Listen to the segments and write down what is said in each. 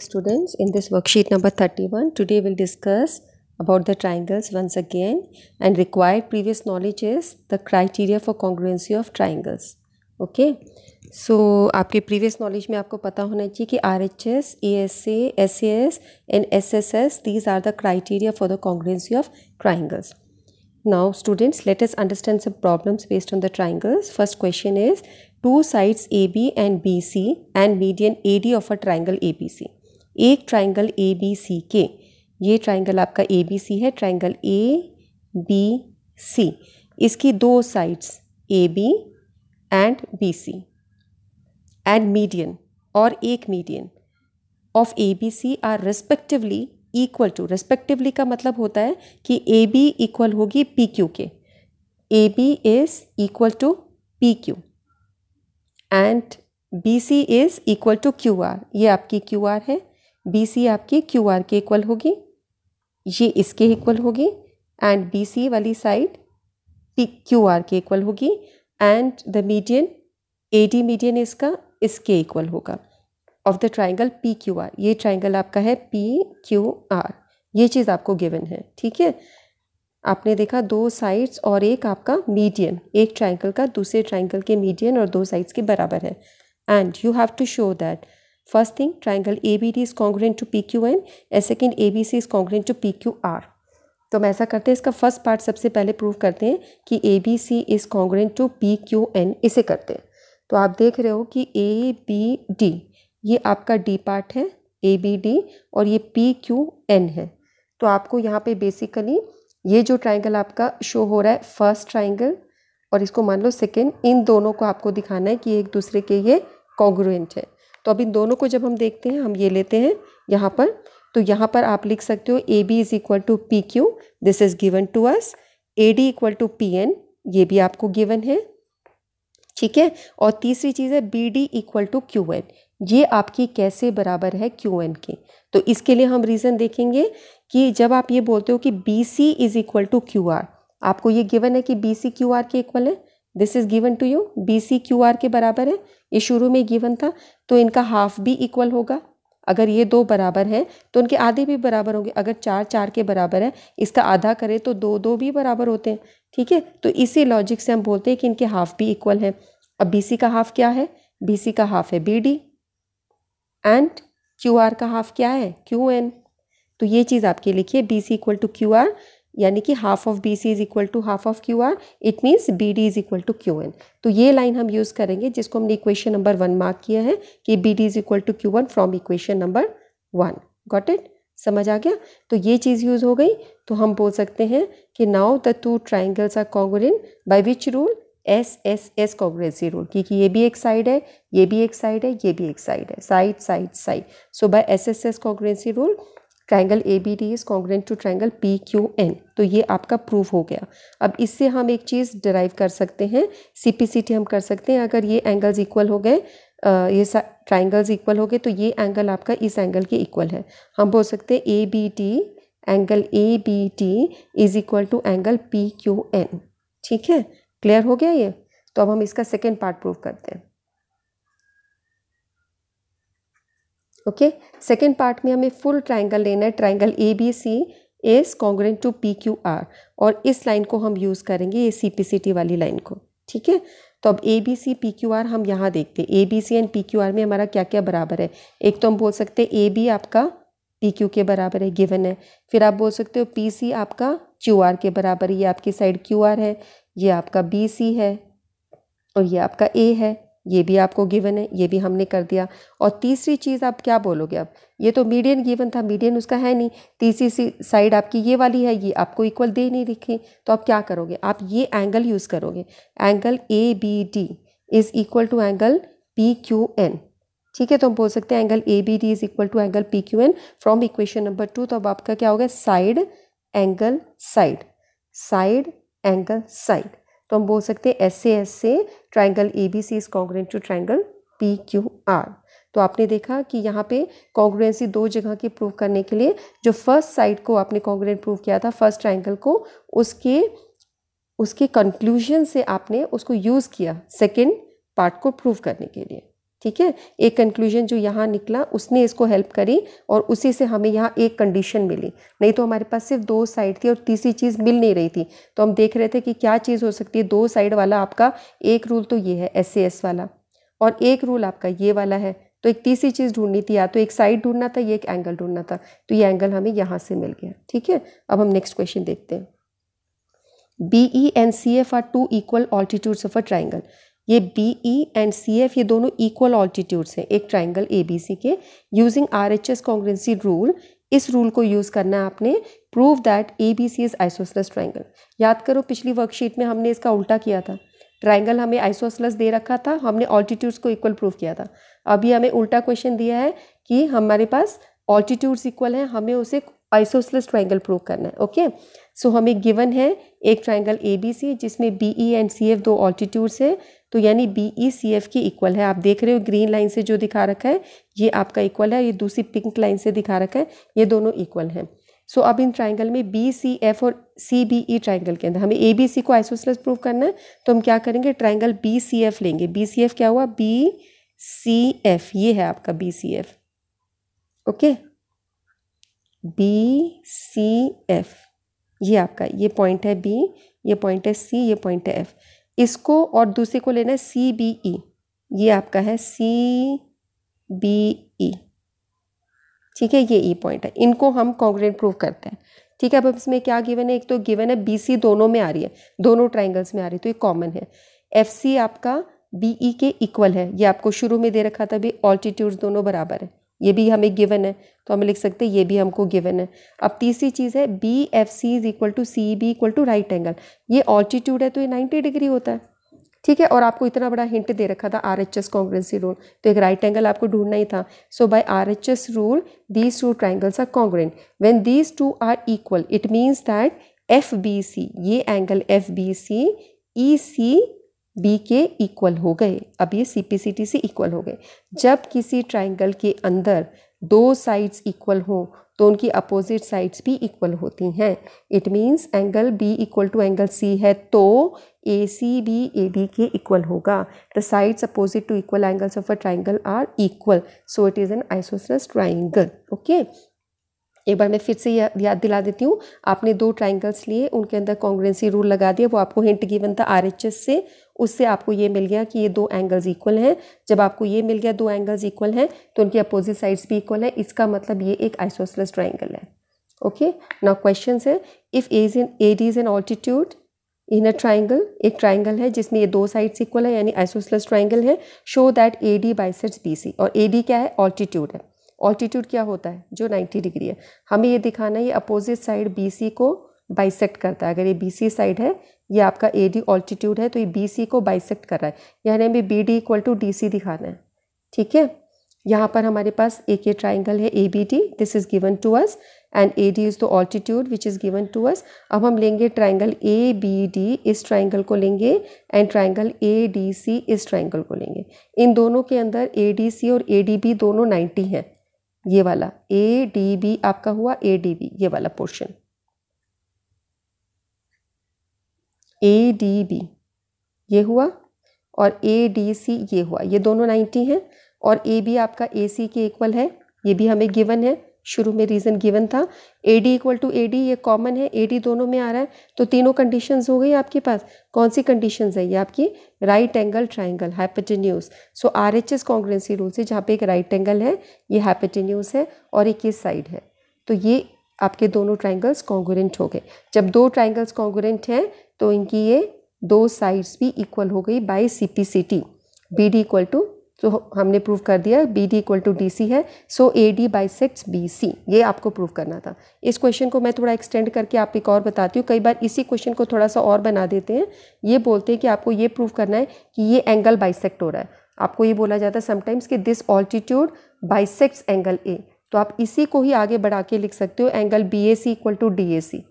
students in this worksheet number 31 today we'll discuss about the triangles once again and required previous knowledge is the criteria for congruency of triangles okay so आपके previous knowledge में आपको पता होना चाहिए कि R H S A S A S A S and S S S Now students let us understand some problems based on the triangles. First question is two sides AB and BC and median AD of a triangle ABC. एक triangle A B C के ये triangle आपका ए B सी है triangle A B C इसकी दो sides A B and B C and median और एक median of A B C are respectively equal to respectively का मतलब होता है कि ए बी इक्वल होगी पी क्यू के A B is equal to P Q and B C is equal to Q R ये आपकी क्यू आर है बी सी आपकी क्यू आर के इक्वल होगी ये इसके इक्वल होगी एंड बी सी वाली साइड पी क्यू आर के इक्वल होगी and the median A D median इसका इसके इक्वल होगा of the triangle P Q R ये ट्राइंगल आपका है पी क्यू आर ये चीज़ आपको गिवन है ठीक है आपने देखा दो साइड्स और एक आपका मीडियन एक ट्राइंगल का दूसरे ट्राइंगल के मीडियन और दो साइड्स के बराबर है and you have to show that First thing, triangle ABD is congruent to PQN and second ABC is congruent to PQR. तो हम ऐसा करते हैं इसका फर्स्ट पार्ट सबसे पहले प्रूव करते हैं कि A B C is congruent to P Q N इसे करते हैं तो आप देख रहे हो कि ए बी डी ये आपका डी पार्ट है ए बी डी और ये पी क्यू एन है तो आपको यहाँ पे बेसिकली ये जो ट्राइंगल आपका शो हो रहा है फर्स्ट ट्राइंगल और इसको मान लो सेकेंड इन दोनों को आपको दिखाना है कि एक दूसरे के ये कॉन्ग्रुएंट है तो अब इन दोनों को जब हम देखते हैं हम ये लेते हैं यहाँ पर तो यहाँ पर आप लिख सकते हो A B is equal to P Q this is given to us A D equal to P N ये भी आपको गिवन है ठीक है और तीसरी चीज़ है B D equal to Q N ये आपकी कैसे बराबर है क्यू एन के तो इसके लिए हम रीज़न देखेंगे कि जब आप ये बोलते हो कि B C is equal to Q R आपको ये गिवन है कि बी सी क्यू आर के इक्वल है this is given to you B C Q R के बराबर है ये शुरू में गिवन था तो इनका हाफ भी इक्वल होगा अगर ये दो बराबर हैं तो उनके आधे भी बराबर होंगे अगर चार चार के बराबर है इसका आधा करें तो दो दो भी बराबर होते हैं ठीक है तो इसी लॉजिक से हम बोलते हैं कि इनके हाफ भी इक्वल हैं अब बी सी का हाफ क्या है बी सी का हाफ है B D and Q R का हाफ क्या है क्यू एन तो ये चीज़ आपके लिखिए B C equal to Q R यानी कि half of B C is equal to half of Q R it means B D is equal to Q N तो ये लाइन हम यूज़ करेंगे जिसको हमने इक्वेशन नंबर वन मार्क किया है कि B D is equal to Q one from equation number one got it समझ आ गया तो ये चीज़ यूज़ हो गई तो हम बोल सकते हैं कि now the two triangles are congruent by which rule S S S congruency rule क्योंकि ये भी एक साइड है ये भी एक साइड है ये भी एक साइड है side side side so by S S S congruency rule triangle A B D is congruent to triangle P Q N तो ये आपका प्रूफ हो गया अब इससे हम एक चीज़ डराइव कर सकते हैं सी पी सी टी हम कर सकते हैं अगर ये एंगल्स इक्वल हो गए ये ट्राइंगल्स इक्वल हो गए तो ये एंगल आपका इस एंगल के इक्वल है हम बोल सकते हैं A B T angle A B T is equal to angle P Q N ठीक है क्लियर हो गया ये तो अब हम इसका सेकेंड पार्ट प्रूव करते हैं ओके सेकेंड पार्ट में हमें फुल ट्राइंगल लेना है triangle A B C is congruent to P Q R और इस लाइन को हम यूज़ करेंगे ये सी पी सी टी वाली लाइन को ठीक है तो अब A B C P Q R हम यहाँ देखते हैं A B C and P Q R में हमारा क्या क्या बराबर है एक तो हम बोल सकते हैं ए बी आपका पी क्यू के बराबर है गिवन है फिर आप बोल सकते हो पी सी आपका क्यू आर के बराबर ये आपकी साइड क्यू आर है ये आपका बी सी है और ये आपका ए है ये भी आपको गिवन है ये भी हमने कर दिया और तीसरी चीज़ आप क्या बोलोगे अब ये तो मीडियन गिवन था मीडियन उसका है नहीं तीसरी सी साइड आपकी ये वाली है ये आपको इक्वल दे नहीं दिखी तो आप क्या करोगे आप ये एंगल यूज़ करोगे angle A B D is equal to angle P Q N ठीक है तो हम बोल सकते हैं angle A B D is equal to angle P Q N from equation number two तो अब आपका क्या होगा side angle side side angle side तो हम बोल सकते हैं एस से एस से triangle A B C is congruent to triangle P Q are तो आपने देखा कि यहाँ पे कॉन्ग्रुएंसी दो जगह की प्रूव करने के लिए जो फर्स्ट साइड को आपने कॉन्ग्रेंट प्रूव किया था फर्स्ट ट्राइंगल को उसके उसके कंक्लूजन से आपने उसको यूज़ किया सेकेंड पार्ट को प्रूव करने के लिए ठीक है एक कंक्लूजन जो यहाँ निकला उसने इसको हेल्प करी और उसी से हमें यहाँ एक कंडीशन मिली नहीं तो हमारे पास सिर्फ दो साइड थी और तीसरी चीज़ मिल नहीं रही थी तो हम देख रहे थे कि क्या चीज़ हो सकती है दो साइड वाला आपका एक रूल तो ये है एस एस वाला और एक रूल आपका ये वाला है तो एक तीसरी चीज़ ढूंढनी थी या तो एक साइड ढूंढना था या एक एंगल ढूंढना था तो ये एंगल हमें यहाँ से मिल गया ठीक है अब हम नेक्स्ट क्वेश्चन देखते हैं B E and C F are two equal altitudes of a triangle ये B E and C F ये दोनों इक्वल ऑल्टीट्यूड्स हैं एक ट्राइंगल ए बी सी के using R H S congruency rule इस rule को यूज़ करना है आपने prove that A B C is isosceles triangle याद करो पिछली वर्कशीट में हमने इसका उल्टा किया था ट्राइंगल हमें आइसोसलस दे रखा था हमने ऑल्टीट्यूड्स को इक्वल प्रूव किया था अभी हमें उल्टा क्वेश्चन दिया है कि हमारे पास ऑल्टीट्यूड्स इक्वल हैं हमें उसे आइसोसलस ट्राइंगल प्रूव करना है ओके सो so, हमें गिवन है एक ट्राइंगल ए बी सी जिसमें B E and C F दो ऑल्टीट्यूड्स हैं तो यानी बी ई सी एफ की इक्वल है आप देख रहे हो ग्रीन लाइन से जो दिखा रखा है ये आपका इक्वल है ये दूसरी पिंक लाइन से दिखा रखा है ये दोनों इक्वल हैं सो so, अब इन ट्राइंगल में बी सी एफ और सी बी ई ट्राइंगल के अंदर हमें ए बी सी को आइसोसलस प्रूव करना है तो हम क्या करेंगे ट्राइंगल बी सी एफ लेंगे बी सी एफ क्या हुआ बी सी एफ ये है आपका B C F okay okay? B C F ये आपका ये पॉइंट है बी ये पॉइंट है सी ये पॉइंट है एफ इसको और दूसरे को लेना है सी बी ई ये आपका है सी बी ई ठीक है ये ई e पॉइंट है इनको हम कॉन्ग्रेट प्रूव करते हैं ठीक है अब इसमें क्या गिवन है एक तो गिवन है बी सी दोनों में आ रही है दोनों ट्राइंगल्स में आ रही है तो ये कॉमन है एफ सी आपका बी ई e के इक्वल है ये आपको शुरू में दे रखा था भी ऑल्टीट्यूड दोनों बराबर है ये भी हमें गिवन है तो हम लिख सकते हैं ये भी हमको गिवन है अब तीसरी चीज़ है B F C is equal to C B equal to right angle ये ऑल्टीट्यूड है तो ये नाइन्टी डिग्री होता है ठीक है और आपको इतना बड़ा हिंट दे रखा था R H S congruency rule तो एक राइट एंगल आपको ढूंढना ही था so by R H S rule these two triangles are congruent when these two are equal it means that F B C ये angle F B C E C B के equal हो गए अब ये सी पी सी टी से equal हो गए जब किसी ट्राइंगल के अंदर दो साइड्स इक्वल हो तो उनकी अपोजिट साइड्स भी इक्वल होती हैं it means angle B equal to angle C है तो A C B A D के इक्वल होगा the sides opposite to equal angles of a triangle are equal so it is an isosceles triangle okay एक बार मैं फिर से याद दिला देती हूँ आपने दो ट्राइंगल्स लिए उनके अंदर कॉन्ग्रेंसी रूल लगा दिया वो आपको हिंट गिवन था आर से उससे आपको ये मिल गया कि ये दो एंगल्स इक्वल हैं जब आपको ये मिल गया दो एंगल्स इक्वल हैं तो उनकी अपोजिट साइड्स भी इक्वल है इसका मतलब ये एक आइसोसलस ट्राइंगल है ओके नाउ क्वेश्चन है if as in A D is an altitude in a triangle एक ट्राइंगल है जिसमें ये दो साइड्स इक्वल है यानी आइसोसलस ट्राइंगल है show that A D bisects B C और ए डी क्या है ऑल्टीट्यूड है ऑल्टीट्यूड क्या होता है जो 90 डिग्री है हमें ये दिखाना है ये अपोजिट साइड बी को बाइसेक्ट करता है अगर ये बी साइड है ये आपका ए डी ऑल्टीट्यूड है तो ये बी को बाइसेक्ट कर रहा है यानी हमें B D equal to D C दिखाना है ठीक है यहाँ पर हमारे पास एक ये ट्राइंगल है A B D this is given to us and A D is the altitude which is given to us अब हम लेंगे ट्राइंगल ए बी डी इस ट्राइंगल को लेंगे and triangle A D C इस ट्राइंगल को लेंगे इन दोनों के अंदर ए डी सी और ए डी बी दोनों 90 हैं ये वाला ए डी बी आपका हुआ ए डी बी ये वाला पोर्शन ए डी बी ये हुआ और ए डी सी ये हुआ ये दोनों नाइन्टी हैं और ए बी आपका ए सी के इक्वल है ये भी हमें गिवन है शुरू में रीज़न गिवन था A D equal to A D ये कॉमन है ए डी दोनों में आ रहा है तो तीनों कंडीशन हो गई आपके पास कौन सी कंडीशन है ये आपकी right angle triangle hypotenuse so R H S congruency rule से जहाँ पे एक राइट right एंगल है ये हैपेटेन्यूज है और एक ये साइड है तो ये आपके दोनों ट्राइंगल्स कॉन्गोरेंट हो गए जब दो ट्राइंगल्स कॉन्गोरेंट हैं तो इनकी ये दो साइड्स भी इक्वल हो गई by C P C T B D equal to तो हमने प्रूव कर दिया B D equal to D C है so A D bisects B C ये आपको प्रूव करना था इस क्वेश्चन को मैं थोड़ा एक्सटेंड करके आप एक और बताती हूँ कई बार इसी क्वेश्चन को थोड़ा सा और बना देते हैं ये बोलते हैं कि आपको ये प्रूव करना है कि ये एंगल बाइसेक्ट हो रहा है आपको ये बोला जाता है समटाइम्स कि this altitude bisects angle A तो आप इसी को ही आगे बढ़ा के लिख सकते हो angle B A C equal to D A C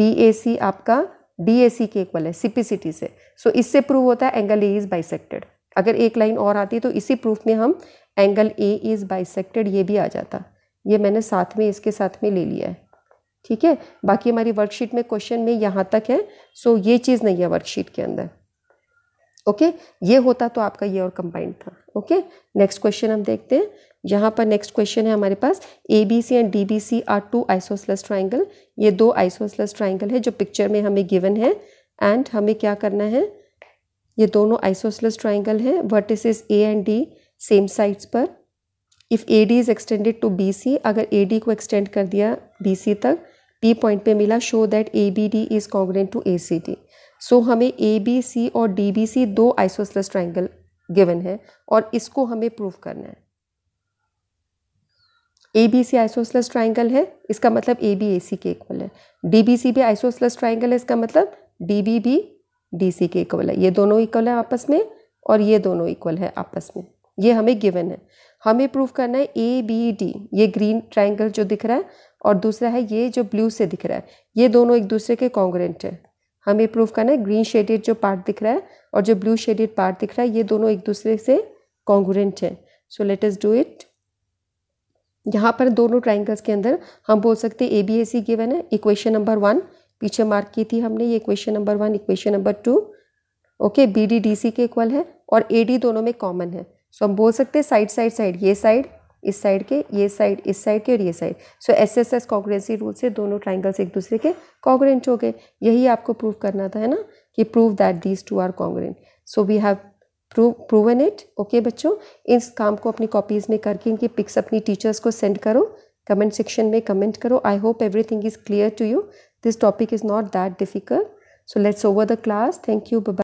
B A C आपका डी ए सी के इक्वल है सी पी सी टी से सो so, इससे प्रूव होता है एंगल ए इज़ बाइसेक्टेड अगर एक लाइन और आती तो इसी प्रूफ में हम एंगल ए इज़ बाइसेक्टेड ये भी आ जाता ये मैंने साथ में इसके साथ में ले लिया है ठीक है बाकी हमारी वर्कशीट में क्वेश्चन में यहाँ तक है सो ये चीज़ नहीं है वर्कशीट के अंदर ओके ये होता तो आपका ये और कंबाइंड था ओके नेक्स्ट क्वेश्चन हम देखते हैं यहाँ पर नेक्स्ट क्वेश्चन है हमारे पास A B C and D B C are two isosceles triangle ये दो आइसोसलस ट्राइंगल है जो पिक्चर में हमें गिवन है एंड हमें क्या करना है ये दोनों आइसोसलस ट्राइंगल हैं vertices A and D same sides पर if A D is extended to B C अगर ए डी को एक्सटेंड कर दिया बी सी तक पी पॉइंट पे मिला show that A B D is congruent to A C D so हमें A B C और डी बी सी दो आइसोसलस ट्राइंगल गिवन है और इसको हमें प्रूव करना है A B C isosceles triangle है इसका मतलब ए बी ए सी के इक्वल है डी बी सी भी आइसोसलस ट्राइंगल है इसका मतलब डी बी भी डी सी के इक्वल है ये दोनों इक्वल है आपस में और ये दोनों इक्वल है आपस में ये हमें गिवन है हमें प्रूव करना है ए बी डी ये ग्रीन ट्राइंगल जो दिख रहा है और दूसरा है ये जो ब्लू से दिख रहा है ये दोनों एक दूसरे के कॉन्ग्रेंट है हमें प्रूव करना है ग्रीन शेडेड जो पार्ट दिख रहा है और जो ब्लू शेडेड पार्ट दिख रहा है ये दोनों एक दूसरे से कॉन्ग्रेंट है so let's do it यहाँ पर दोनों ट्राइंगल्स के अंदर हम बोल सकते हैं A B A C given है इक्वेशन नंबर वन पीछे मार्क की थी हमने ये equation number one equation number two okay B D D C के इक्वल है और ए डी दोनों में कॉमन है सो so, हम बोल सकते हैं साइड साइड साइड ये साइड इस साइड के ये साइड इस साइड के और ये side so S S S congruency rule से दोनों ट्राइंगल्स एक दूसरे के कॉन्ग्रेंट हो गए यही आपको प्रूव करना था है ना कि prove that these two are congruent so we have prove proven it okay बच्चों इस काम को अपनी कॉपीज़ में करके इनकी पिक्स अपनी टीचर्स को सेंड करो कमेंट सेक्शन में कमेंट करो I hope everything is clear to you This topic is not that difficult. So let's over the class. Thank you. Bye-bye.